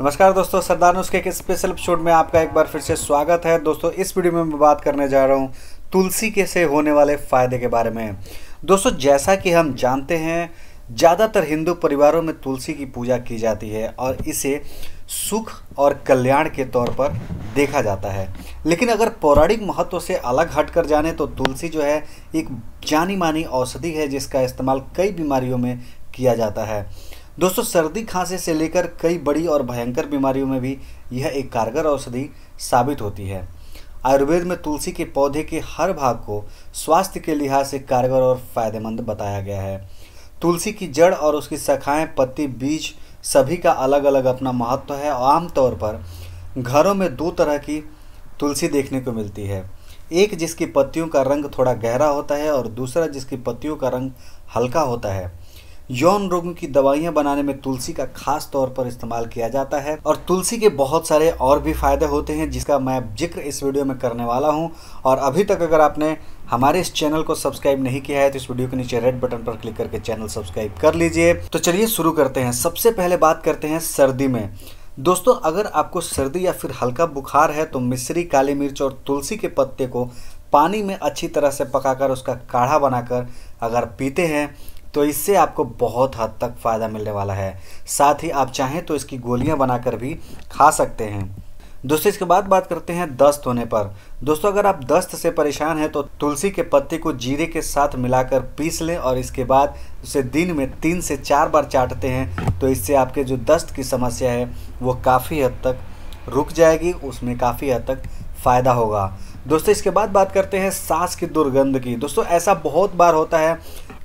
नमस्कार दोस्तों सरदार नुस्खे के स्पेशल एपिसोड में आपका एक बार फिर से स्वागत है दोस्तों इस वीडियो में मैं बात करने जा रहा हूँ तुलसी के से होने वाले फ़ायदे के बारे में दोस्तों जैसा कि हम जानते हैं ज़्यादातर हिंदू परिवारों में तुलसी की पूजा की जाती है और इसे सुख और कल्याण के तौर पर देखा जाता है लेकिन अगर पौराणिक महत्व से अलग हट कर जाने तो तुलसी जो है एक जानी मानी औषधि है जिसका इस्तेमाल कई बीमारियों में किया जाता है दोस्तों सर्दी खांसी से लेकर कई बड़ी और भयंकर बीमारियों में भी यह एक कारगर औषधि साबित होती है आयुर्वेद में तुलसी के पौधे के हर भाग को स्वास्थ्य के लिहाज से कारगर और फायदेमंद बताया गया है तुलसी की जड़ और उसकी शाखाएं पत्ती बीज सभी का अलग अलग अपना महत्व है और आमतौर पर घरों में दो तरह की तुलसी देखने को मिलती है एक जिसकी पत्तियों का रंग थोड़ा गहरा होता है और दूसरा जिसकी पत्तियों का रंग हल्का होता है यौन रोगों की दवाइयां बनाने में तुलसी का खास तौर पर इस्तेमाल किया जाता है और तुलसी के बहुत सारे और भी फायदे होते हैं जिसका मैं जिक्र इस वीडियो में करने वाला हूं और अभी तक अगर आपने हमारे इस चैनल को सब्सक्राइब नहीं किया है तो इस वीडियो के नीचे रेड बटन पर क्लिक करके चैनल सब्सक्राइब कर लीजिए तो चलिए शुरू करते हैं सबसे पहले बात करते हैं सर्दी में दोस्तों अगर आपको सर्दी या फिर हल्का बुखार है तो मिश्री काली मिर्च और तुलसी के पत्ते को पानी में अच्छी तरह से पकाकर उसका काढ़ा बनाकर अगर पीते हैं तो इससे आपको बहुत हद तक फ़ायदा मिलने वाला है साथ ही आप चाहें तो इसकी गोलियां बनाकर भी खा सकते हैं दोस्तों इसके बाद बात करते हैं दस्त होने पर दोस्तों अगर आप दस्त से परेशान हैं तो तुलसी के पत्ते को जीरे के साथ मिलाकर पीस लें और इसके बाद उसे दिन में तीन से चार बार चाटते हैं तो इससे आपके जो दस्त की समस्या है वो काफ़ी हद तक रुक जाएगी उसमें काफ़ी हद तक फ़ायदा होगा दोस्तों इसके बाद बात करते हैं सांस की दुर्गंध की दोस्तों ऐसा बहुत बार होता है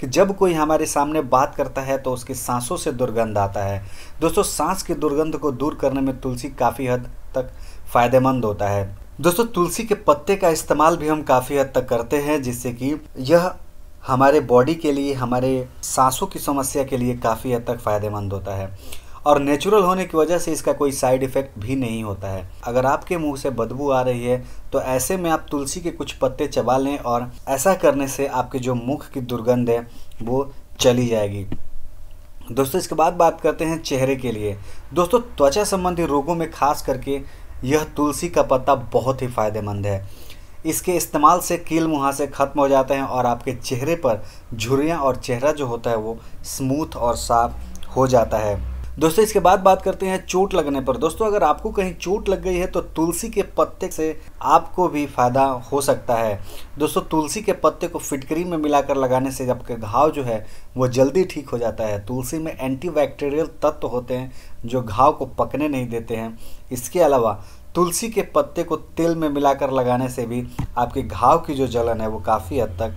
कि जब कोई हमारे सामने बात करता है तो उसकी सांसों से दुर्गंध आता है दोस्तों सांस की दुर्गंध को दूर करने में तुलसी काफ़ी हद तक फायदेमंद होता है दोस्तों तुलसी के पत्ते का इस्तेमाल भी हम काफ़ी हद तक करते हैं जिससे कि यह हमारे बॉडी के लिए हमारे सांसों की समस्या के लिए काफ़ी हद तक फ़ायदेमंद होता है और नेचुरल होने की वजह से इसका कोई साइड इफेक्ट भी नहीं होता है अगर आपके मुंह से बदबू आ रही है तो ऐसे में आप तुलसी के कुछ पत्ते चबा लें और ऐसा करने से आपके जो मुख की दुर्गंध है वो चली जाएगी दोस्तों इसके बाद बात करते हैं चेहरे के लिए दोस्तों त्वचा संबंधी रोगों में खास करके यह तुलसी का पत्ता बहुत ही फायदेमंद है इसके इस्तेमाल से कील मुहासे ख़त्म हो जाते हैं और आपके चेहरे पर झुरियाँ और चेहरा जो होता है वो स्मूथ और साफ हो जाता है दोस्तों इसके बाद बात करते हैं चोट लगने पर दोस्तों अगर आपको कहीं चोट लग गई है तो तुलसी के पत्ते से आपको भी फायदा हो सकता है दोस्तों तुलसी के पत्ते को फिटकरी में मिलाकर लगाने से आपका घाव जो है वो जल्दी ठीक हो जाता है तुलसी में एंटीबैक्टीरियल तत्व होते हैं जो घाव को पकने नहीं देते हैं इसके अलावा तुलसी के पत्ते को तेल में मिलाकर लगाने से भी आपके घाव की जो जलन है वो काफ़ी हद तक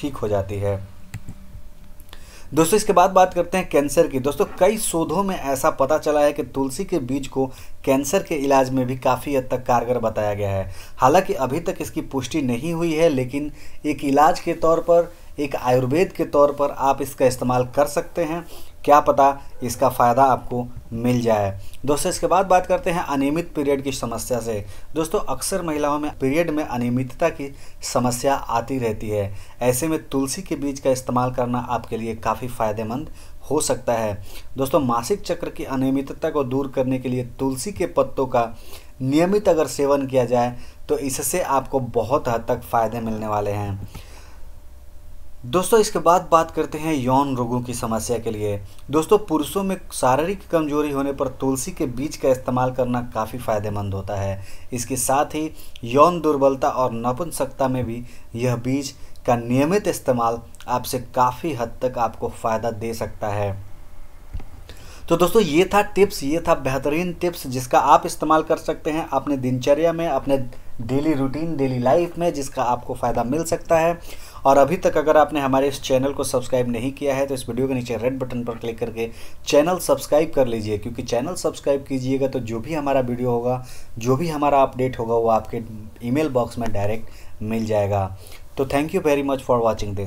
ठीक हो जाती है दोस्तों इसके बाद बात करते हैं कैंसर की दोस्तों कई शोधों में ऐसा पता चला है कि तुलसी के बीज को कैंसर के इलाज में भी काफ़ी हद तक कारगर बताया गया है हालांकि अभी तक इसकी पुष्टि नहीं हुई है लेकिन एक इलाज के तौर पर एक आयुर्वेद के तौर पर आप इसका इस्तेमाल कर सकते हैं क्या पता इसका फ़ायदा आपको मिल जाए दोस्तों इसके बाद बात करते हैं अनियमित पीरियड की समस्या से दोस्तों अक्सर महिलाओं में पीरियड में अनियमितता की समस्या आती रहती है ऐसे में तुलसी के बीज का इस्तेमाल करना आपके लिए काफ़ी फ़ायदेमंद हो सकता है दोस्तों मासिक चक्र की अनियमितता को दूर करने के लिए तुलसी के पत्तों का नियमित अगर सेवन किया जाए तो इससे आपको बहुत हद तक फ़ायदे मिलने वाले हैं दोस्तों इसके बाद बात करते हैं यौन रोगों की समस्या के लिए दोस्तों पुरुषों में शारीरिक कमजोरी होने पर तुलसी के बीज का इस्तेमाल करना काफ़ी फायदेमंद होता है इसके साथ ही यौन दुर्बलता और नपुंसकता में भी यह बीज का नियमित इस्तेमाल आपसे काफ़ी हद तक आपको फ़ायदा दे सकता है तो दोस्तों ये था टिप्स ये था बेहतरीन टिप्स जिसका आप इस्तेमाल कर सकते हैं अपने दिनचर्या में अपने डेली रूटीन डेली लाइफ में जिसका आपको फ़ायदा मिल सकता है और अभी तक अगर आपने हमारे इस चैनल को सब्सक्राइब नहीं किया है तो इस वीडियो के नीचे रेड बटन पर क्लिक करके चैनल सब्सक्राइब कर लीजिए क्योंकि चैनल सब्सक्राइब कीजिएगा तो जो भी हमारा वीडियो होगा जो भी हमारा अपडेट होगा वो आपके ईमेल बॉक्स में डायरेक्ट मिल जाएगा तो thank you very much for watching this